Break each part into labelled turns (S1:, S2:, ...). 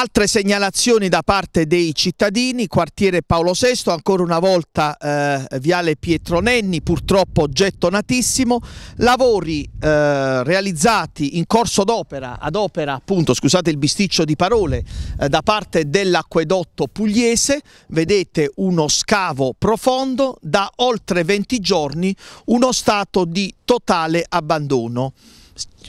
S1: Altre segnalazioni da parte dei cittadini, quartiere Paolo VI, ancora una volta eh, viale Pietro Nenni, purtroppo gettonatissimo, lavori eh, realizzati in corso d'opera, ad opera appunto, scusate il bisticcio di parole, eh, da parte dell'acquedotto pugliese, vedete uno scavo profondo, da oltre 20 giorni uno stato di totale abbandono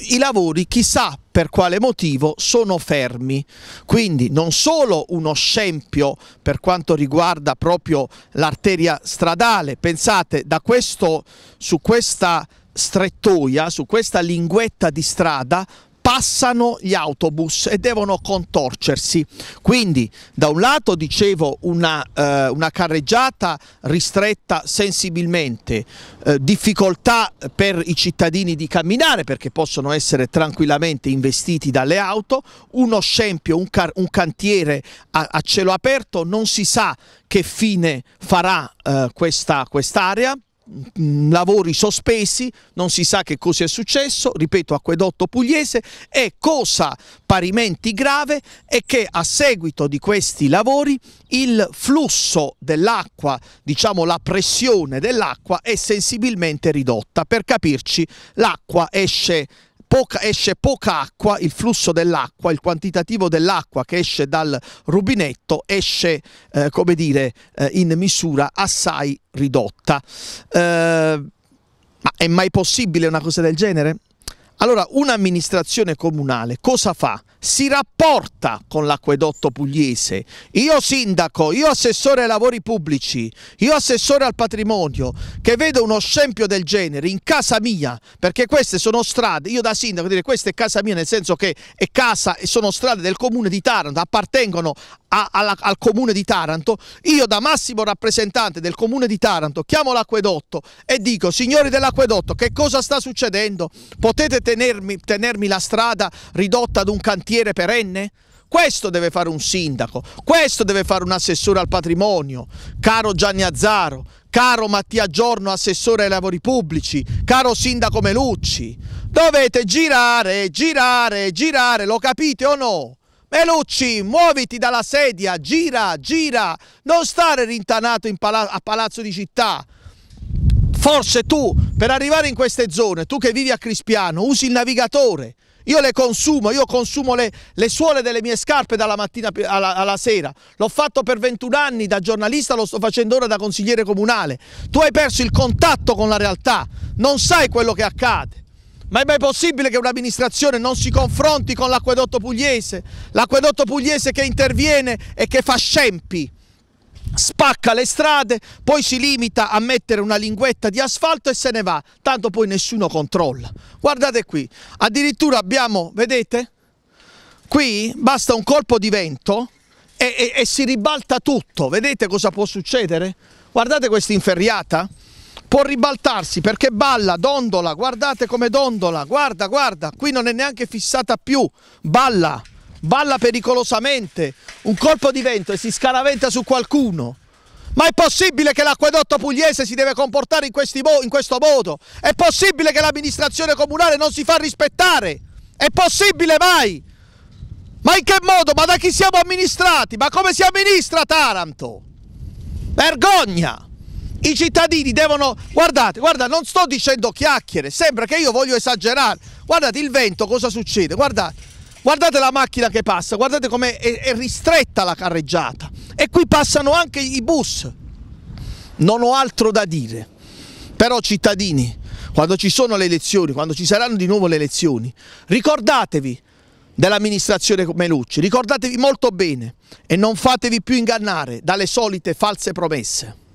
S1: i lavori chissà per quale motivo sono fermi. Quindi non solo uno scempio per quanto riguarda proprio l'arteria stradale, pensate da questo, su questa strettoia, su questa linguetta di strada passano gli autobus e devono contorcersi. Quindi da un lato dicevo una, eh, una carreggiata ristretta sensibilmente, eh, difficoltà per i cittadini di camminare perché possono essere tranquillamente investiti dalle auto, uno scempio, un, un cantiere a, a, cielo aperto, non si sa che fine farà eh, questa quest'area. Mm, lavori sospesi, non si sa che cosa è successo, ripeto, acquedotto pugliese e cosa parimenti grave è che a seguito di questi lavori il flusso dell'acqua, diciamo la pressione dell'acqua è sensibilmente ridotta, per capirci l'acqua esce poca, esce poca acqua, il flusso dell'acqua, il quantitativo dell'acqua che esce dal rubinetto esce, eh, come dire, eh, in misura assai ridotta. Eh, ma è mai possibile una cosa del genere? Allora un'amministrazione comunale cosa fa? Si rapporta con l'acquedotto pugliese. Io sindaco, io assessore ai lavori pubblici, io assessore al patrimonio, che vedo uno scempio del genere in casa mia, perché queste sono strade, io da sindaco dire questa è casa mia nel senso che è casa e sono strade del comune di Taranto, appartengono a, alla, al comune di Taranto, io da massimo rappresentante del comune di Taranto chiamo l'acquedotto e dico signori dell'acquedotto che cosa sta succedendo? Potete tenermi, tenermi la strada ridotta ad un cantiere perenne? Questo deve fare un sindaco, questo deve fare un assessore al patrimonio, caro Gianni Azzaro, caro Mattia Giorno, assessore ai lavori pubblici, caro sindaco Melucci. Dovete girare, girare, girare, lo capite o no? Melucci, muoviti dalla sedia, gira, gira, non stare rintanato pala a Palazzo di Città. Forse tu per arrivare in queste zone, tu che vivi a Crispiano, usi il navigatore. Io le consumo, io consumo le, le suole delle mie scarpe dalla mattina alla, alla sera. L'ho fatto per 21 anni da giornalista, lo sto facendo ora da consigliere comunale. Tu hai perso il contatto con la realtà, non sai quello che accade. Ma è mai possibile che un'amministrazione non si confronti con l'acquedotto pugliese? L'acquedotto pugliese che interviene e che fa scempi spacca le strade, poi si limita a mettere una linguetta di asfalto e se ne va, tanto poi nessuno controlla. Guardate qui, addirittura abbiamo, vedete? Qui basta un colpo di vento e, e, e si ribalta tutto, vedete cosa può succedere? Guardate questa inferriata, può ribaltarsi perché balla, dondola, guardate come dondola, guarda, guarda, qui non è neanche fissata più, balla, balla pericolosamente, un colpo di vento e si scaraventa su qualcuno. Ma è possibile che l'acquedotto pugliese si deve comportare in, in questo modo? È possibile che l'amministrazione comunale non si fa rispettare? È possibile mai? Ma in che modo? Ma da chi siamo amministrati? Ma come si amministra Taranto? Vergogna! I cittadini devono... Guardate, guarda, non sto dicendo chiacchiere, sembra che io voglio esagerare. Guardate il vento cosa succede, guardate. Guardate la macchina che passa, guardate come è, è ristretta la carreggiata. E qui passano anche i bus. Non ho altro da dire. Però cittadini, quando ci sono le elezioni, quando ci saranno di nuovo le elezioni, ricordatevi dell'amministrazione Melucci, ricordatevi molto bene e non fatevi più ingannare dalle solite false promesse.